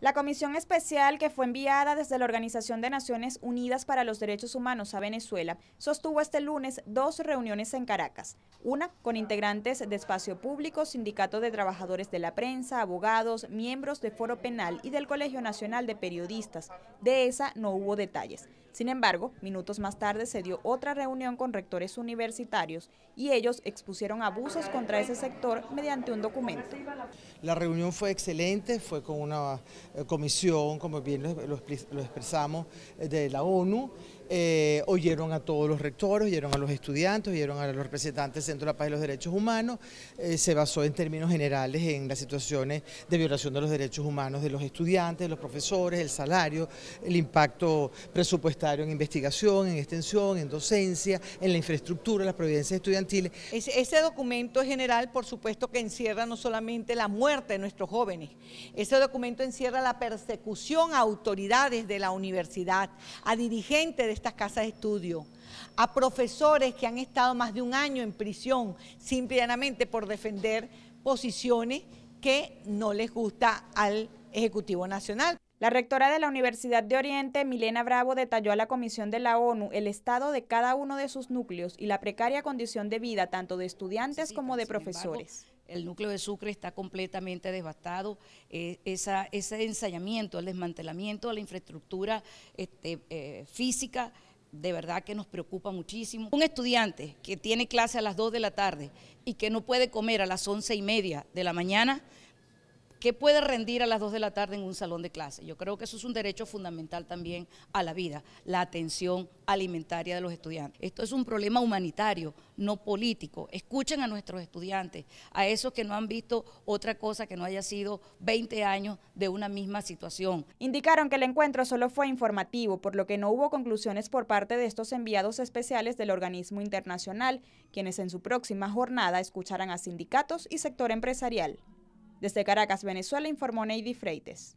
La comisión especial que fue enviada desde la Organización de Naciones Unidas para los Derechos Humanos a Venezuela sostuvo este lunes dos reuniones en Caracas, una con integrantes de espacio público, sindicato de trabajadores de la prensa, abogados, miembros de foro penal y del Colegio Nacional de Periodistas. De esa no hubo detalles. Sin embargo, minutos más tarde se dio otra reunión con rectores universitarios y ellos expusieron abusos contra ese sector mediante un documento. La reunión fue excelente, fue con una eh, comisión, como bien lo, expresamos, eh, de la ONU eh, oyeron a todos los rectores, oyeron a los estudiantes, oyeron a los representantes del Centro de la Paz y los Derechos Humanos, eh, se basó en términos generales en las situaciones de violación de los derechos humanos de los estudiantes, de los profesores, el salario, el impacto presupuestario en investigación, en extensión, en docencia, en la infraestructura, las providencias estudiantiles. ese documento general, por supuesto, que encierra no solamente la muerte de nuestros jóvenes, ese documento encierra la persecución a autoridades de la universidad, a dirigentes de estas casas de estudio, a profesores que han estado más de un año en prisión simplemente por defender posiciones que no les gusta al Ejecutivo Nacional. La rectora de la Universidad de Oriente, Milena Bravo, detalló a la Comisión de la ONU el estado de cada uno de sus núcleos y la precaria condición de vida tanto de estudiantes como de profesores. El núcleo de Sucre está completamente devastado. Eh, ese ensayamiento, el desmantelamiento de la infraestructura este, eh, física, de verdad que nos preocupa muchísimo. Un estudiante que tiene clase a las 2 de la tarde y que no puede comer a las 11 y media de la mañana, ¿Qué puede rendir a las 2 de la tarde en un salón de clase? Yo creo que eso es un derecho fundamental también a la vida, la atención alimentaria de los estudiantes. Esto es un problema humanitario, no político. Escuchen a nuestros estudiantes, a esos que no han visto otra cosa que no haya sido 20 años de una misma situación. Indicaron que el encuentro solo fue informativo, por lo que no hubo conclusiones por parte de estos enviados especiales del organismo internacional, quienes en su próxima jornada escucharán a sindicatos y sector empresarial. Desde Caracas, Venezuela, informó Neidy Freites.